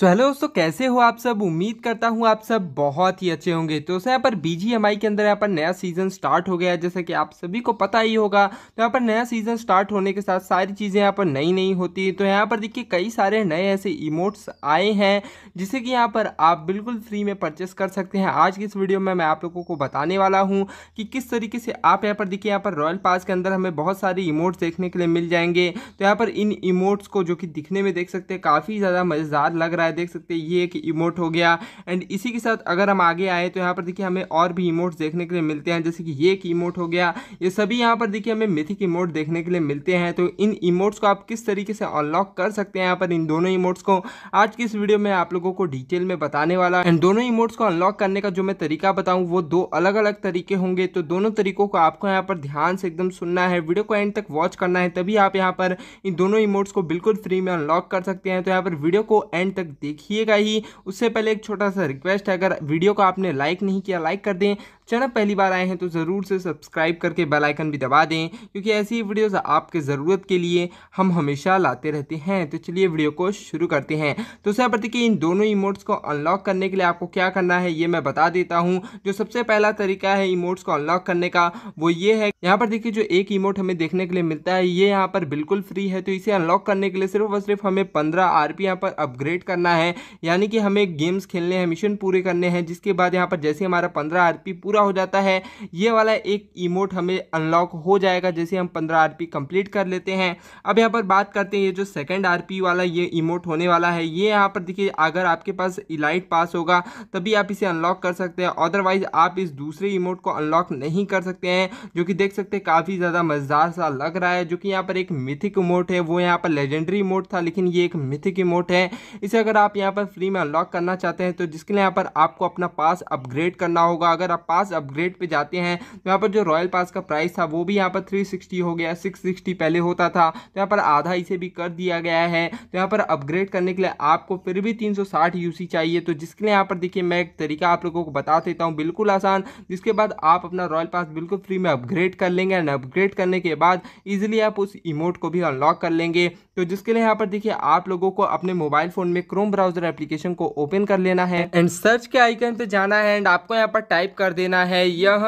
so hello दोस्तों कैसे हो आप सब उम्मीद करता हूँ आप सब बहुत ही अच्छे होंगे तो दोस्तों यहाँ पर बीजीएमआई के अंदर यहाँ पर नया सीजन स्टार्ट हो गया है जैसे कि आप सभी को पता ही होगा तो यहाँ पर नया सीजन स्टार्ट होने के साथ सारी चीज़ें यहाँ पर नई नई होती है तो यहाँ पर देखिए कई सारे नए ऐसे इमोट्स आए हैं जिसे कि यहाँ पर आप बिल्कुल फ्री में परचेस कर सकते हैं आज की इस वीडियो में मैं आप लोगों को बताने वाला हूँ कि किस तरीके से आप यहाँ पर देखिए यहाँ पर रॉयल पास के अंदर हमें बहुत सारे इमोट्स देखने के लिए मिल जाएंगे तो यहाँ पर इन इमोट्स को जो कि दिखने में देख सकते हैं काफ़ी ज़्यादा मज़ेदार लग रहा है है देख सकते हैं ये एक इमोट हो गया एंड इसी के साथ अगर हम आगे आए तो यहाँ पर देखिए हमें और भी इमोट्स देखने के लिए मिलते हैं जैसे कि ये एक इमोट हो गया ये सभी यहाँ पर देखिए हमें मिथिक इमोट देखने के लिए मिलते हैं तो इन इमोट्स को आप किस तरीके से अनलॉक कर सकते हैं यहाँ पर इन दोनों इमोट्स को आज की इस वीडियो में आप लोगों को डिटेल में बताने वाला एंड दोनों इमोट्स को अनलॉक करने का जो मैं तरीका बताऊँ वो दो अलग अलग तरीके होंगे तो दोनों तरीकों को आपको यहाँ पर ध्यान से एकदम सुनना है वीडियो को एंड तक वॉच करना है तभी आप यहाँ पर इन दोनों इमोट्स को बिल्कुल फ्री में अनलॉक कर सकते हैं तो यहाँ पर वीडियो को एंड तक देखिएगा ही उससे पहले एक छोटा सा रिक्वेस्ट है अगर वीडियो को आपने लाइक नहीं किया लाइक कर दें चैनल पहली बार आए हैं तो ज़रूर से सब्सक्राइब करके बेल आइकन भी दबा दें क्योंकि ऐसी वीडियोस आपके ज़रूरत के लिए हम हमेशा लाते रहते हैं तो चलिए वीडियो को शुरू करते हैं तो सहप्रति कि इन दोनों इमोट्स को अनलॉक करने के लिए आपको क्या करना है ये मैं बता देता हूँ जो सबसे पहला तरीका है इमोट्स को अनलॉक करने का वो ये है यहाँ पर देखिए जो एक इमोट हमें देखने के लिए मिलता है ये यहाँ पर बिल्कुल फ्री है तो इसे अनलॉक करने के लिए सिर्फ और सिर्फ हमें पंद्रह आर यहाँ पर अपग्रेड करना है यानी कि हमें गेम्स खेलने हैं मिशन पूरे करने हैं जिसके बाद यहाँ पर जैसे हमारा पंद्रह आर पूरा पूरा हो जाता है ये वाला एक इमोट हमें अनलॉक हो जाएगा जैसे हम पंद्रह आर कंप्लीट कर लेते हैं अब यहाँ पर बात करते हैं ये जो सेकेंड आर वाला ये इमोट होने वाला है ये यहाँ पर देखिए अगर आपके पास इलाइट पास होगा तभी आप इसे अनलॉक कर सकते हैं अदरवाइज आप इस दूसरे इमोट को अनलॉक नहीं कर सकते हैं जो कि देख सकते हैं काफ़ी ज़्यादा मज़ेदार सा लग रहा है जो कि यहाँ पर एक मिथिक इमोट है वो यहाँ पर लेजेंडरी इमोट था लेकिन ये एक मिथिक इमोट है इसे अगर आप यहाँ पर फ्री में अनलॉक करना चाहते हैं तो जिसके लिए यहाँ पर आपको अपना पास अपग्रेड करना होगा अगर आप पास पास अपग्रेड पे जाते हैं तो यहाँ पर जो रॉयल पास का प्राइस था वो भी यहाँ पर थ्री हो गया सिक्स पहले होता था तो यहाँ पर आधा इसे भी कर दिया गया है तो यहाँ पर अपग्रेड करने के लिए आपको फिर भी 360 यूसी चाहिए तो जिसके लिए यहाँ पर देखिए मैं एक तरीका आप लोगों को बता देता हूँ बिल्कुल आसान जिसके बाद आप अपना रॉयल पास बिल्कुल फ्री में अपग्रेड कर लेंगे एंड अपग्रेड करने के बाद ईजिली आप उस इमोट को भी अनलॉक कर लेंगे तो जिसके लिए यहाँ पर देखिए आप लोगों को अपने मोबाइल फ़ोन में क्रोम ब्राउजर एप्लीकेशन को ओपन कर लेना है एंड सर्च के आइकन पे जाना है एंड आपको यहाँ पर टाइप कर देना लिखना है यह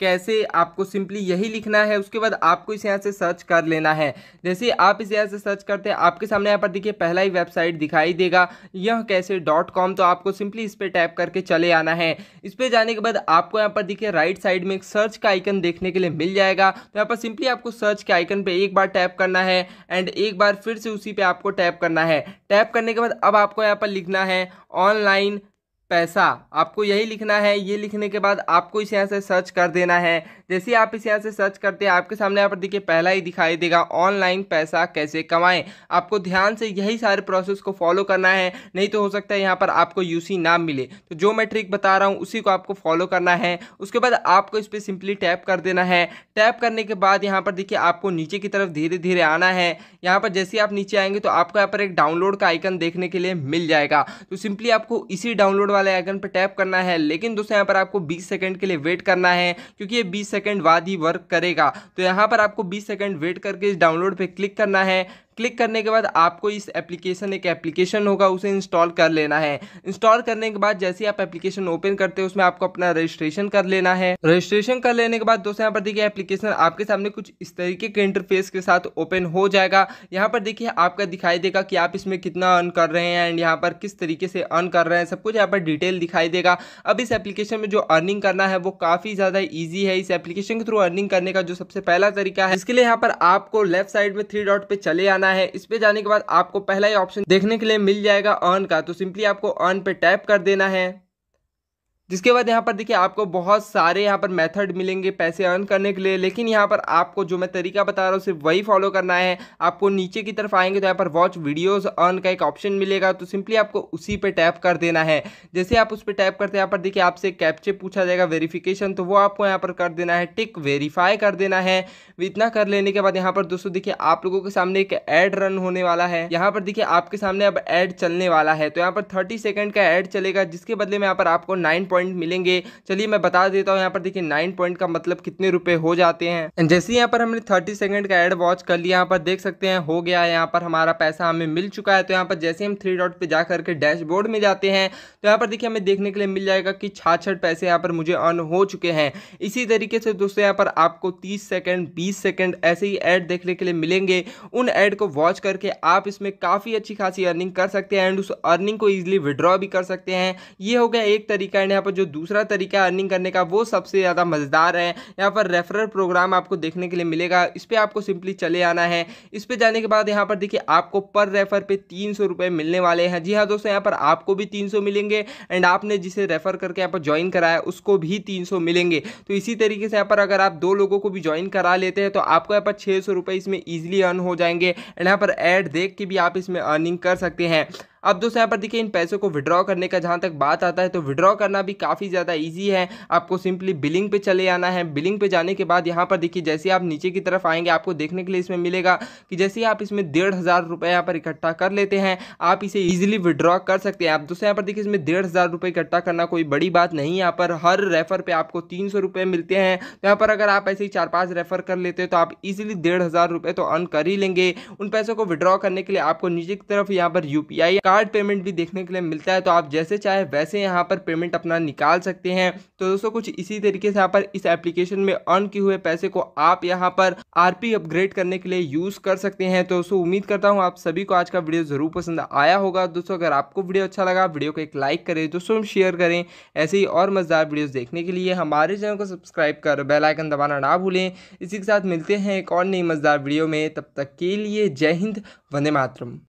कैसे आपको सिंपली यही लिखना है उसके बाद आपको इसे यहाँ से सर्च कर लेना है जैसे आप इसे यहाँ से सर्च करते हैं आपके सामने यहाँ पर देखिए पहला ही वेबसाइट दिखाई देगा यह कैसे डॉट कॉम तो आपको सिंपली इस पर टैप करके चले आना है इस पर जाने के बाद आपको यहाँ पर देखिए राइट साइड में एक सर्च का आइकन देखने के लिए मिल जाएगा तो यहाँ पर सिंपली आपको सर्च के आइकन पर एक बार टैप करना है एंड एक बार फिर से उसी पर आपको टैप करना है टैप करने के बाद अब आपको यहाँ पर लिखना है ऑनलाइन पैसा आपको यही लिखना है ये लिखने के बाद आपको इस यहाँ से सर्च कर देना है जैसे ही आप इस यहाँ से सर्च करते हैं आपके सामने यहाँ पर देखिए पहला ही दिखाई देगा ऑनलाइन पैसा कैसे कमाएं आपको ध्यान से यही सारे प्रोसेस को फॉलो करना है नहीं तो हो सकता है यहाँ पर आपको यूसी ना मिले तो जो मैं ट्रिक बता रहा हूँ उसी को आपको फॉलो करना है उसके बाद आपको इस पर सिंपली टैप कर देना है टैप करने के बाद यहाँ पर देखिए आपको नीचे की तरफ धीरे धीरे आना है यहाँ पर जैसे आप नीचे आएंगे तो आपको यहाँ पर एक डाउनलोड का आइकन देखने के लिए मिल जाएगा तो सिंपली आपको इसी डाउनलोड वाले आइकन पर टैप करना है लेकिन दोस्तों यहाँ पर आपको बीस सेकेंड के लिए वेट करना है क्योंकि ये बीस सेकेंड बाद ही वर्क करेगा तो यहाँ पर आपको बीस सेकेंड वेट करके इस डाउनलोड पर क्लिक करना है क्लिक करने के बाद आपको इस एप्लीकेशन एक एप्लीकेशन होगा उसे इंस्टॉल कर लेना है इंस्टॉल करने के बाद जैसे आप एप्लीकेशन ओपन करते हैं उसमें आपको अपना रजिस्ट्रेशन कर लेना है रजिस्ट्रेशन कर लेने के बाद दोस्तों यहाँ पर देखिए एप्लीकेशन आपके सामने कुछ इस तरीके के इंटरफेस के साथ ओपन हो जाएगा यहाँ पर देखिए आपका दिखाई देगा कि आप इसमें कितना अर्न कर रहे हैं एंड यहाँ पर किस तरीके से अर्न कर रहे हैं सब कुछ यहाँ पर डिटेल दिखाई देगा अब इस एप्लीकेशन में जो अर्निंग करना है वो काफ़ी ज़्यादा ईजी है इस एप्लीकेशन के थ्रू अर्निंग करने का जो सबसे पहला तरीका है इसके लिए यहाँ पर आपको लेफ्ट साइड में थ्री डॉट पर चले आना जाना है इस पर जाने के बाद आपको पहला ही ऑप्शन देखने के लिए मिल जाएगा ऑन का तो सिंपली आपको ऑन पे टैप कर देना है जिसके बाद यहाँ पर देखिए आपको बहुत सारे यहाँ पर मेथड मिलेंगे पैसे अर्न करने के लिए लेकिन यहाँ पर आपको जो मैं तरीका बता रहा हूँ सिर्फ वही फॉलो करना है आपको नीचे की तरफ आएंगे तो यहाँ पर वॉच वीडियोज़ अर्न का एक ऑप्शन मिलेगा तो सिंपली आपको उसी पर टैप कर देना है जैसे आप उस पर टैप करते हैं यहाँ पर देखिए आपसे कैप्चे पूछा जाएगा वेरीफिकेशन तो वो आपको यहाँ पर कर देना है टिक वेरीफाई कर देना है इतना कर लेने के बाद यहाँ पर दोस्तों देखिए आप लोगों के सामने एक एड रन होने वाला है यहाँ पर देखिए आपके सामने अब एड चलने वाला है तो यहाँ पर थर्टी सेकेंड का एड चलेगा जिसके बदले में यहाँ पर आपको नाइन पॉइंट मिलेंगे चलिए मैं बता देता हूँ यहाँ पर देखिए नाइन पॉइंट का मतलब कितने रुपए हो जाते हैं जैसे यहाँ पर हमने थर्टी सेकंड का एड वॉच कर लिया यहाँ पर देख सकते हैं हो गया है यहाँ पर हमारा पैसा हमें मिल चुका है तो यहाँ पर जैसे हम थ्री डॉट पर जा करके डैशबोर्ड में जाते हैं तो यहाँ पर देखिए हमें देखने के लिए मिल जाएगा कि छाछठ पैसे यहाँ पर मुझे अर्न हो चुके हैं इसी तरीके से दोस्तों यहाँ पर आपको तीस सेकेंड बीस सेकेंड ऐसे ही एड देखने के लिए मिलेंगे उन एड को वॉच करके आप इसमें काफ़ी अच्छी खासी अर्निंग कर सकते हैं एंड उस अर्निंग को ईजिली विड्रॉ भी कर सकते हैं ये हो गया एक तरीका एंड यहाँ पर जो दूसरा तरीका है अर्निंग करने का वो सबसे ज़्यादा मज़ेदार है यहाँ पर रेफरल प्रोग्राम आपको देखने के लिए मिलेगा इस पर आपको सिंपली चले आना है इस पर जाने के बाद यहाँ पर देखिए आपको पर रेफर पर तीन सौ मिलने वाले हैं जी हाँ दोस्तों यहाँ पर आपको भी तीन सौ मिलेंगे एंड आपने जिसे रेफर करके यहाँ पर ज्वाइन कराया उसको भी तीन सौ मिलेंगे तो इसी तरीके से यहाँ पर अगर आप दो लोगों को भी ज्वाइन करा लेते हैं तो आपको यहाँ पर छः सौ रुपये इसमें ईजिली अर्न हो जाएंगे एंड यहाँ पर एड देख के भी आप इसमें अर्निंग कर सकते हैं अब दोस्तों यहाँ पर देखिए इन पैसों को विड्रॉ करने का जहाँ तक बात आता है तो विड्रॉ करना भी काफ़ी ज़्यादा ईजी है आपको सिंपली बिलिंग पे चले आना है बिलिंग पे जाने के बाद यहाँ पर देखिए जैसे आप नीचे की तरफ आएंगे आपको देखने के लिए इसमें मिलेगा कि जैसे आप इसमें डेढ़ हज़ार रुपये यहाँ पर इकट्ठा कर लेते हैं आप इसे ईजिली विड्रॉ कर सकते हैं आप दोस्तों यहाँ पर देखिए इसमें डेढ़ हज़ार रुपये इकट्ठा करना कोई बड़ी बात नहीं यहाँ पर हर रेफर पर आपको तीन सौ रुपये मिलते हैं तो यहाँ पर अगर आप ऐसे ही चार पाँच रेफर कर लेते हो तो आप इजिली डेढ़ हज़ार रुपये तो अर्न कर ही लेंगे उन पैसों को विड्रॉ करने के लिए आपको नीचे की तरफ यहाँ पर यू का कार्ड पेमेंट भी देखने के लिए मिलता है तो आप जैसे चाहे वैसे यहाँ पर पेमेंट अपना निकाल सकते हैं तो दोस्तों कुछ इसी तरीके से यहाँ पर इस एप्लीकेशन में अर्न किए हुए पैसे को आप यहाँ पर आरपी अपग्रेड करने के लिए यूज़ कर सकते हैं तो दोस्तों उम्मीद करता हूँ आप सभी को आज का वीडियो ज़रूर पसंद आया होगा दोस्तों अगर आपको वीडियो अच्छा लगा वीडियो को एक लाइक करें दोस्तों शेयर करें ऐसे ही और मज़ेदार वीडियो देखने के लिए हमारे चैनल को सब्सक्राइब कर बेल आइकन दबाना ना भूलें इसी के साथ मिलते हैं एक और नई मज़ेदार वीडियो में तब तक के लिए जय हिंद वंदे मातरम